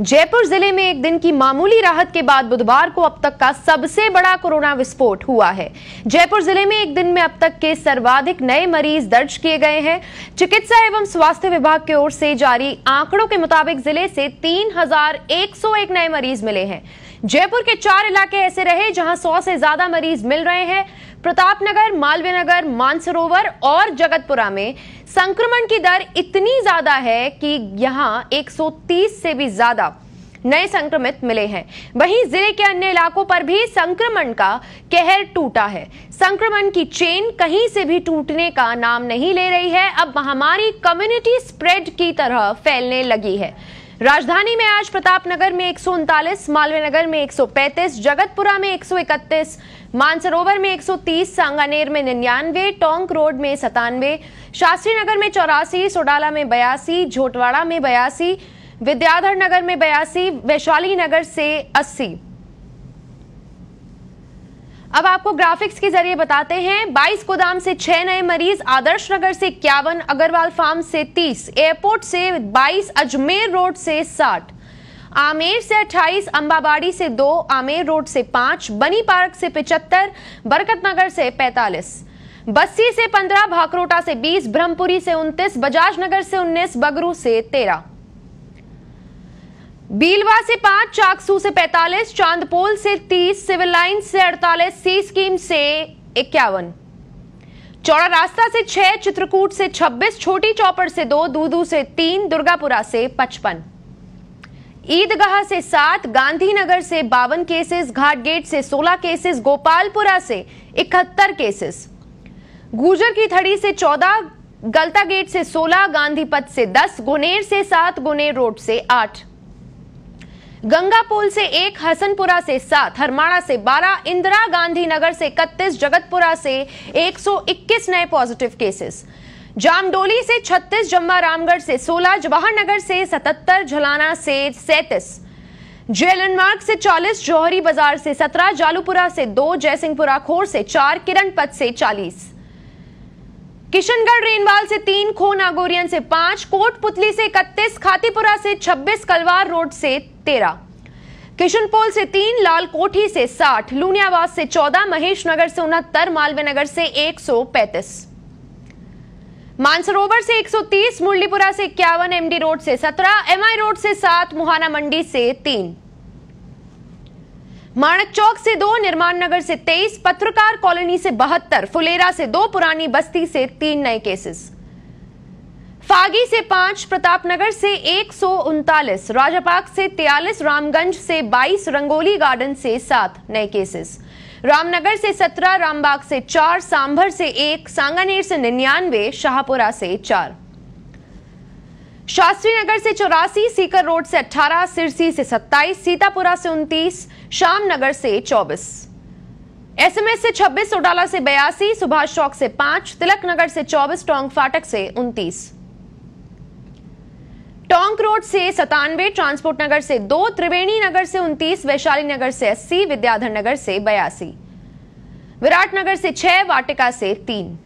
जयपुर जिले में एक दिन की मामूली राहत के बाद बुधवार को अब तक का सबसे बड़ा कोरोना विस्फोट हुआ है जयपुर जिले में एक दिन में अब तक के सर्वाधिक नए मरीज दर्ज किए गए हैं चिकित्सा एवं स्वास्थ्य विभाग की ओर से जारी आंकड़ों के मुताबिक जिले से 3101 नए मरीज मिले हैं जयपुर के चार इलाके ऐसे रहे जहां सौ से ज्यादा मरीज मिल रहे हैं प्रताप नगर मालवीय नगर मानसरोवर और जगतपुरा में संक्रमण की दर इतनी ज्यादा है कि यहां 130 से भी ज्यादा नए संक्रमित मिले हैं वहीं जिले के अन्य इलाकों पर भी संक्रमण का कहर टूटा है संक्रमण की चेन कहीं से भी टूटने का नाम नहीं ले रही है अब महामारी कम्युनिटी स्प्रेड की तरह फैलने लगी है राजधानी में आज प्रतापनगर में एक मालवीय नगर में 135, जगतपुरा में 131, मानसरोवर में 130, सांगानेर में निन्यानवे टोंक रोड में सतानवे शास्त्री नगर में चौरासी सोडाला में बयासी झोटवाड़ा में बयासी विद्याधर नगर में बयासी वैशाली नगर से अस्सी अब आपको ग्राफिक्स के जरिए बताते हैं 22 गोदाम से 6 नए मरीज आदर्श नगर से इक्यावन अग्रवाल फार्म से 30 एयरपोर्ट से 22 अजमेर रोड से 60 आमेर से 28 अंबाबाड़ी से 2 आमेर रोड से 5 बनी पार्क से 75 बरकत नगर से 45 बस्सी से 15 भाकरोटा से 20 ब्रह्मपुरी से 29 बजाज नगर से 19 बगरू से 13 बीलवा से पांच चाकसू से पैतालीस चांदपोल से तीस सिविल लाइन से अड़तालीस सी स्कीम से इक्यावन चौड़ा रास्ता से छह चित्रकूट से छब्बीस छोटी चौपड़ से दो दूदू से तीन दुर्गापुरा से पचपन ईदगाह से सात गांधीनगर से बावन केसेस घाटगेट से सोलह केसेस गोपालपुरा से इकहत्तर केसेस गुजर की थड़ी से चौदह गलता गेट से सोलह गांधीपथ से दस गुनेर से सात गुनेर रोड से आठ गंगा से एक हसनपुरा से सात हरमाड़ा से बारह इंदिरा गांधी नगर से इकतीस जगतपुरा से 121 नए पॉजिटिव केसेस जामडोली से 36 जम्मा रामगढ़ से 16 जवाहर नगर से 77 झलाना से 37 जेलन मार्ग से 40 जौहरी बाजार से 17 जालूपुरा से 2 जयसिंहपुरा खोर से 4 किरणपत से 40 किशनगढ़ रेनवाल से तीन खो नागोरियन से पांच कोटपुतली से इकतीस खातीपुरा से छब्बीस कलवार रोड से तेरह किशनपोल से तीन लाल कोठी से साठ लूनियावास से चौदह महेश नगर से उनहत्तर मालवे नगर से एक सौ पैंतीस मानसरोवर से 130 मुरलीपुरा से इक्यावन एमडी रोड से 17 एमआई रोड से 7 मुहाना मंडी से 3 माणक चौक से दो निर्माण नगर से तेईस पत्रकार कॉलोनी से बहत्तर फुलेरा से दो पुरानी बस्ती से तीन नए केसेस फागी से पांच प्रतापनगर से एक सौ उनतालीस राजापाक से तियालीस रामगंज से बाईस रंगोली गार्डन से सात नए केसेस रामनगर से सत्रह रामबाग से चार सांभर से एक सांगानेर से निन्यानवे शाहपुरा से चार शास्त्री नगर से चौरासी सीकर रोड से 18, सिरसी से 27, सीतापुरा से 29, शाम नगर से 24, एसएमएस से 26, उडाला से बयासी सुभाष चौक से 5, तिलक नगर से 24, टोंक फाटक से 29, टोंक रोड से सतानवे ट्रांसपोर्ट नगर से 2, त्रिवेणी नगर से 29, वैशाली नगर से 80, विद्याधर नगर से बयासी विराट नगर से छह वाटिका से तीन